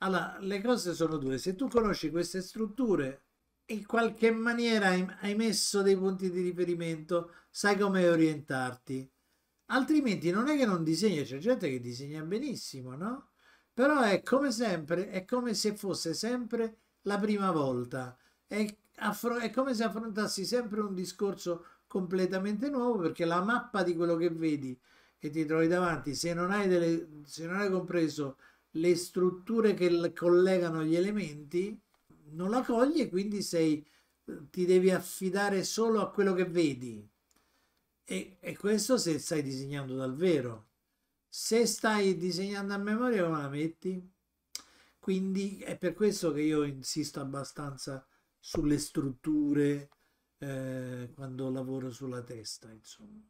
Allora, le cose sono due. Se tu conosci queste strutture, in qualche maniera hai messo dei punti di riferimento, sai come orientarti. Altrimenti non è che non disegni, c'è gente che disegna benissimo, no? Però è come sempre, è come se fosse sempre la prima volta. È, è come se affrontassi sempre un discorso completamente nuovo perché la mappa di quello che vedi e ti trovi davanti, se non hai, delle, se non hai compreso le strutture che collegano gli elementi, non la cogli e quindi sei, ti devi affidare solo a quello che vedi. E, e questo se stai disegnando dal vero. Se stai disegnando a memoria, come la metti? Quindi è per questo che io insisto abbastanza sulle strutture eh, quando lavoro sulla testa, insomma.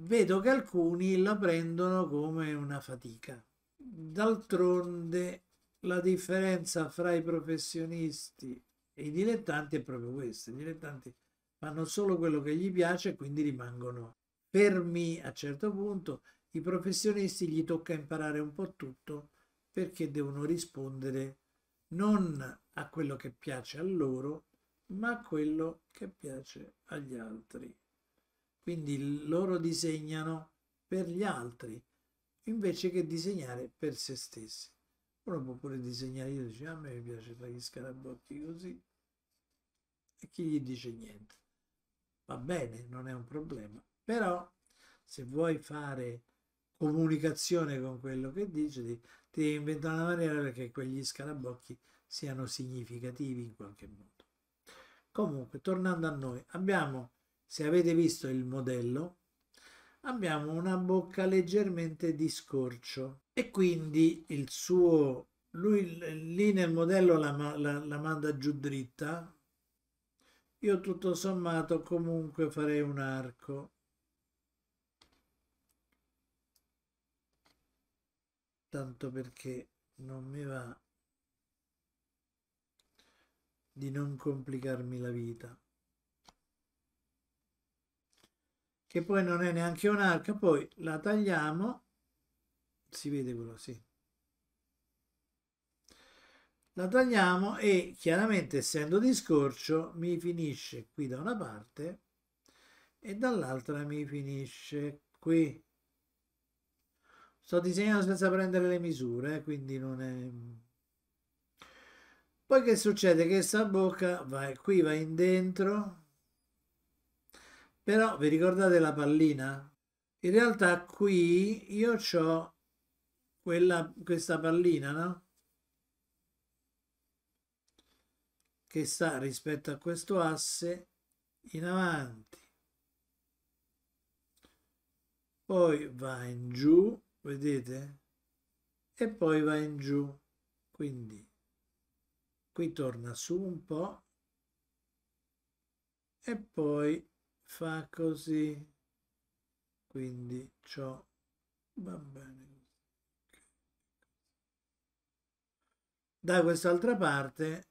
Vedo che alcuni la prendono come una fatica D'altronde la differenza fra i professionisti e i dilettanti è proprio questa. I dilettanti fanno solo quello che gli piace e quindi rimangono fermi a certo punto. I professionisti gli tocca imparare un po' tutto perché devono rispondere non a quello che piace a loro, ma a quello che piace agli altri. Quindi loro disegnano per gli altri, invece che disegnare per se stessi. Uno può pure disegnare, io dice a me piace fare gli scarabocchi così e chi gli dice niente. Va bene, non è un problema, però se vuoi fare comunicazione con quello che dici, ti, ti devi inventare una maniera perché quegli scarabocchi siano significativi in qualche modo. Comunque, tornando a noi, abbiamo, se avete visto il modello, abbiamo una bocca leggermente di scorcio e quindi il suo lui lì nel modello la, la, la manda giù dritta io tutto sommato comunque farei un arco tanto perché non mi va di non complicarmi la vita che poi non è neanche un'arca, poi la tagliamo, si vede quello, sì. La tagliamo e chiaramente essendo di scorcio mi finisce qui da una parte e dall'altra mi finisce qui. Sto disegnando senza prendere le misure, eh, quindi non è... Poi che succede? Che questa bocca va qui, va in dentro, però vi ricordate la pallina? In realtà qui io ho quella, questa pallina, no? Che sta rispetto a questo asse in avanti. Poi va in giù, vedete? E poi va in giù. Quindi qui torna su un po' e poi fa così quindi ciò va bene da quest'altra parte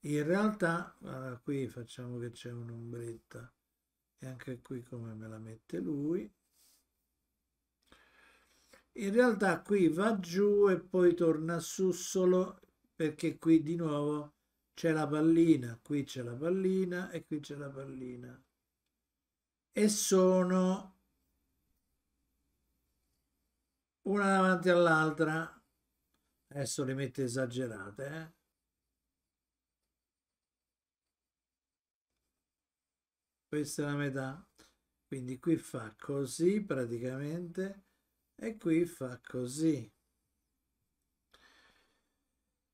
in realtà allora qui facciamo che c'è un'ombretta e anche qui come me la mette lui in realtà qui va giù e poi torna su solo perché qui di nuovo c'è la pallina, qui c'è la pallina e qui c'è la pallina. E sono una davanti all'altra. Adesso le metto esagerate, eh? Questa è la metà. Quindi qui fa così praticamente e qui fa così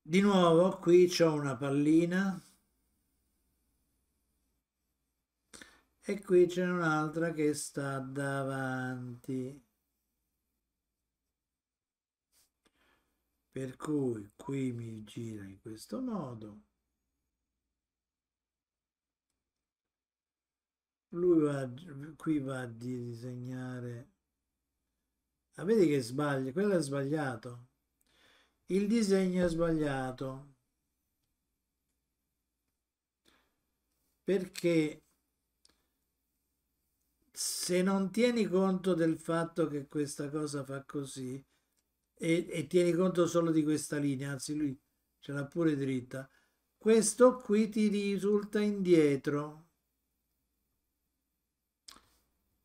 di nuovo qui c'ho una pallina e qui c'è un'altra che sta davanti per cui qui mi gira in questo modo lui va qui va a disegnare ah, vedi che sbaglia quello è sbagliato il disegno è sbagliato perché se non tieni conto del fatto che questa cosa fa così e, e tieni conto solo di questa linea, anzi lui ce l'ha pure dritta, questo qui ti risulta indietro.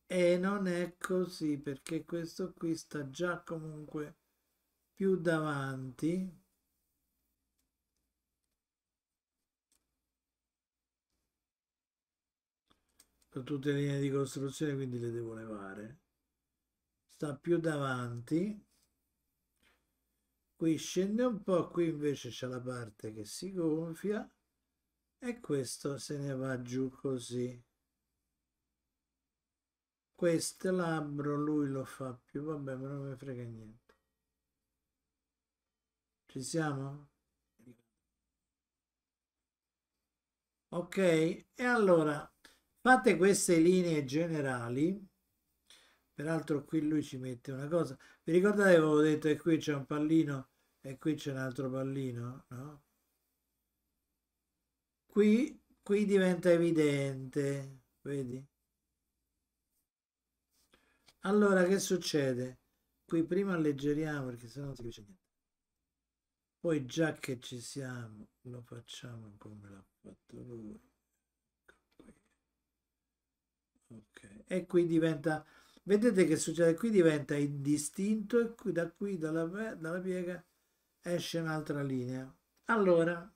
E non è così perché questo qui sta già comunque più davanti sono tutte le linee di costruzione quindi le devo levare sta più davanti qui scende un po qui invece c'è la parte che si gonfia e questo se ne va giù così questo labbro lui lo fa più vabbè ma non mi frega niente ci siamo? Ok, e allora fate queste linee generali. Peraltro qui lui ci mette una cosa. Vi ricordate che avevo detto che qui c'è un pallino e qui c'è un altro pallino? No? Qui, qui diventa evidente, vedi? Allora che succede? Qui prima alleggeriamo perché sennò non si capisce niente. Poi già che ci siamo, lo facciamo come l'ha fatto lui. Ecco ok, e qui diventa, vedete che succede? Qui diventa indistinto e qui, da qui, dalla, dalla piega, esce un'altra linea. Allora,